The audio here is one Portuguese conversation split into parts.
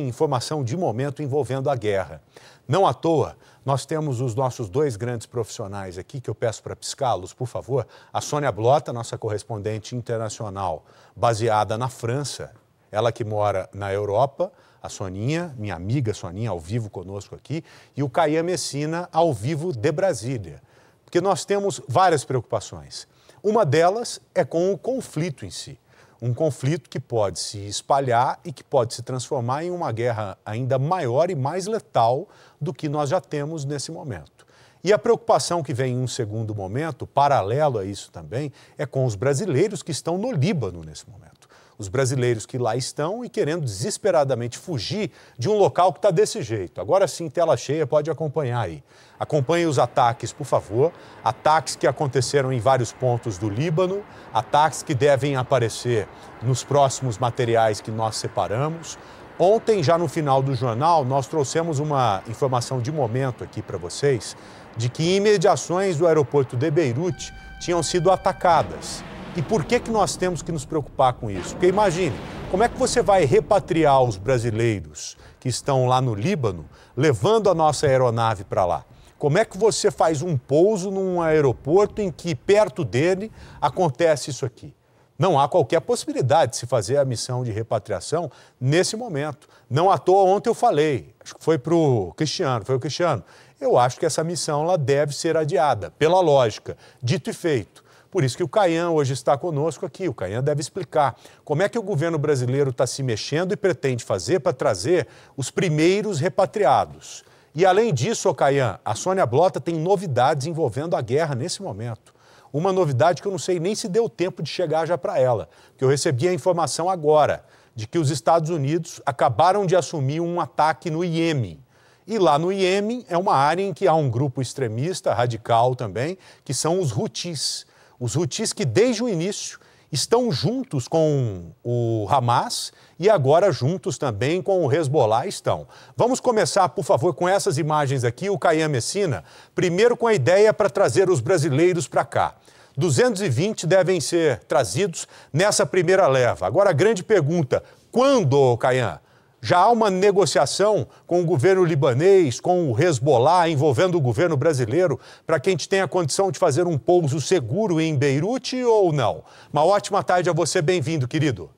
informação de momento envolvendo a guerra. Não à toa, nós temos os nossos dois grandes profissionais aqui, que eu peço para piscá-los, por favor. A Sônia Blota, nossa correspondente internacional, baseada na França, ela que mora na Europa, a Soninha, minha amiga Soninha, ao vivo conosco aqui, e o Caia Messina, ao vivo de Brasília. Porque nós temos várias preocupações. Uma delas é com o conflito em si um conflito que pode se espalhar e que pode se transformar em uma guerra ainda maior e mais letal do que nós já temos nesse momento. E a preocupação que vem em um segundo momento, paralelo a isso também, é com os brasileiros que estão no Líbano nesse momento os brasileiros que lá estão e querendo desesperadamente fugir de um local que está desse jeito. Agora sim, tela cheia, pode acompanhar aí. Acompanhe os ataques, por favor. Ataques que aconteceram em vários pontos do Líbano, ataques que devem aparecer nos próximos materiais que nós separamos. Ontem, já no final do jornal, nós trouxemos uma informação de momento aqui para vocês de que imediações do aeroporto de Beirute tinham sido atacadas. E por que, que nós temos que nos preocupar com isso? Porque imagine, como é que você vai repatriar os brasileiros que estão lá no Líbano, levando a nossa aeronave para lá? Como é que você faz um pouso num aeroporto em que perto dele acontece isso aqui? Não há qualquer possibilidade de se fazer a missão de repatriação nesse momento. Não à toa, ontem eu falei, acho que foi para o Cristiano, foi o Cristiano. Eu acho que essa missão ela deve ser adiada, pela lógica. Dito e feito. Por isso que o Caian hoje está conosco aqui. O Caian deve explicar como é que o governo brasileiro está se mexendo e pretende fazer para trazer os primeiros repatriados. E além disso, o Caian, a Sônia Blota tem novidades envolvendo a guerra nesse momento. Uma novidade que eu não sei nem se deu tempo de chegar já para ela, que eu recebi a informação agora de que os Estados Unidos acabaram de assumir um ataque no Iêmen. E lá no Iêmen é uma área em que há um grupo extremista, radical também, que são os Houthis. Os Houthis que desde o início estão juntos com o Hamas e agora juntos também com o Hezbollah estão. Vamos começar, por favor, com essas imagens aqui, o Caian Messina, primeiro com a ideia para trazer os brasileiros para cá. 220 devem ser trazidos nessa primeira leva. Agora, a grande pergunta, quando, Caian? Já há uma negociação com o governo libanês, com o Hezbollah, envolvendo o governo brasileiro, para que a gente tenha condição de fazer um pouso seguro em Beirute ou não? Uma ótima tarde a você, bem-vindo, querido.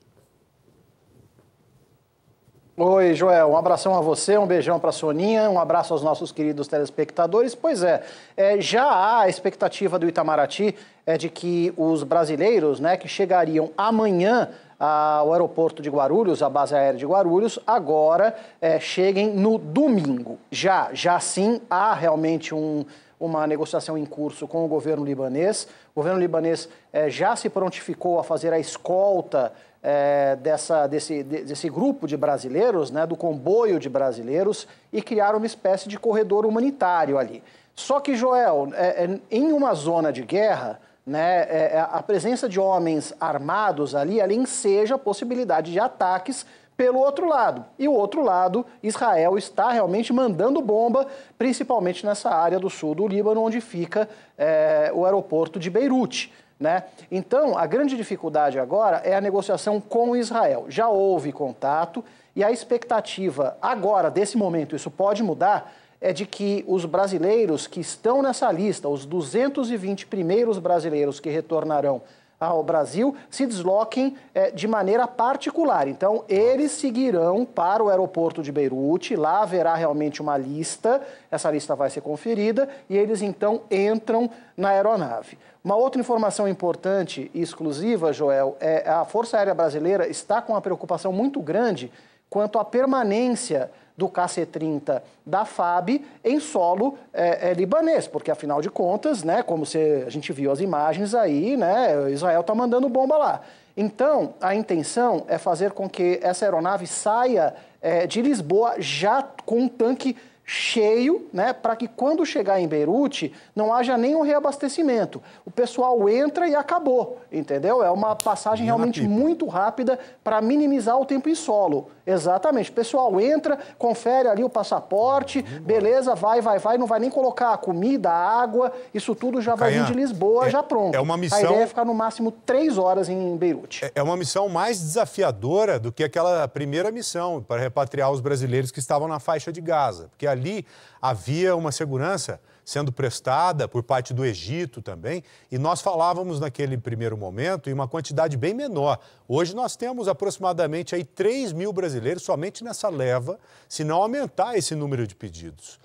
Oi, Joel. Um abração a você, um beijão para a Soninha, um abraço aos nossos queridos telespectadores. Pois é, é, já há a expectativa do Itamaraty é de que os brasileiros né, que chegariam amanhã ao aeroporto de Guarulhos, à base aérea de Guarulhos, agora é, cheguem no domingo. Já, já sim, há realmente um uma negociação em curso com o governo libanês. O governo libanês eh, já se prontificou a fazer a escolta eh, dessa, desse, desse grupo de brasileiros, né, do comboio de brasileiros, e criar uma espécie de corredor humanitário ali. Só que, Joel, eh, em uma zona de guerra, né, a presença de homens armados ali, ali enseja a possibilidade de ataques pelo outro lado. E o outro lado, Israel está realmente mandando bomba, principalmente nessa área do sul do Líbano, onde fica é, o aeroporto de Beirute. Né? Então, a grande dificuldade agora é a negociação com Israel. Já houve contato e a expectativa agora, desse momento, isso pode mudar, é de que os brasileiros que estão nessa lista, os 220 primeiros brasileiros que retornarão ao Brasil se desloquem é, de maneira particular. Então, eles seguirão para o aeroporto de Beirute, lá haverá realmente uma lista, essa lista vai ser conferida e eles então entram na aeronave. Uma outra informação importante e exclusiva, Joel, é a Força Aérea Brasileira está com uma preocupação muito grande quanto à permanência do KC-30 da FAB em solo é, é, libanês, porque afinal de contas, né, como a gente viu as imagens aí, né, Israel está mandando bomba lá. Então, a intenção é fazer com que essa aeronave saia é, de Lisboa já com um tanque cheio, né, para que quando chegar em Beirute não haja nenhum reabastecimento. O pessoal entra e acabou, entendeu? É uma passagem realmente muito rápida para minimizar o tempo em solo. Exatamente. O pessoal entra, confere ali o passaporte, uhum. beleza, vai, vai, vai, não vai nem colocar a comida, a água, isso tudo já vai vir de Lisboa, é, já pronto. É uma missão... A ideia é ficar no máximo três horas em Beirute. É, é uma missão mais desafiadora do que aquela primeira missão para repatriar os brasileiros que estavam na faixa de Gaza, porque a ali havia uma segurança sendo prestada por parte do Egito também, e nós falávamos naquele primeiro momento em uma quantidade bem menor. Hoje nós temos aproximadamente aí 3 mil brasileiros somente nessa leva, se não aumentar esse número de pedidos.